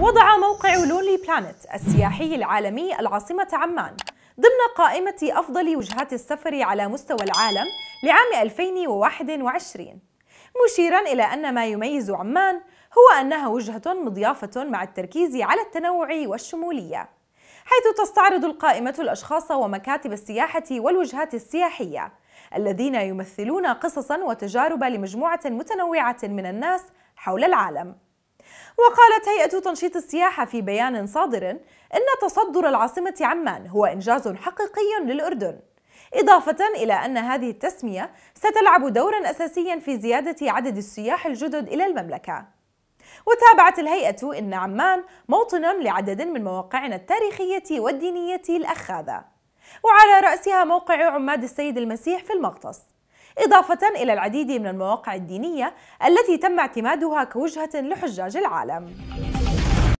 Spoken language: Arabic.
وضع موقع لولي بلانت السياحي العالمي العاصمة عمان ضمن قائمة أفضل وجهات السفر على مستوى العالم لعام 2021 مشيرا إلى أن ما يميز عمان هو أنها وجهة مضيافة مع التركيز على التنوع والشمولية حيث تستعرض القائمة الأشخاص ومكاتب السياحة والوجهات السياحية الذين يمثلون قصصا وتجارب لمجموعة متنوعة من الناس حول العالم وقالت هيئة تنشيط السياحة في بيان صادر إن تصدر العاصمة عمان هو إنجاز حقيقي للأردن إضافة إلى أن هذه التسمية ستلعب دورا أساسيا في زيادة عدد السياح الجدد إلى المملكة وتابعت الهيئة إن عمان موطن لعدد من مواقعنا التاريخية والدينية الأخاذة وعلى رأسها موقع عماد السيد المسيح في المغطس إضافة إلى العديد من المواقع الدينية التي تم اعتمادها كوجهة لحجاج العالم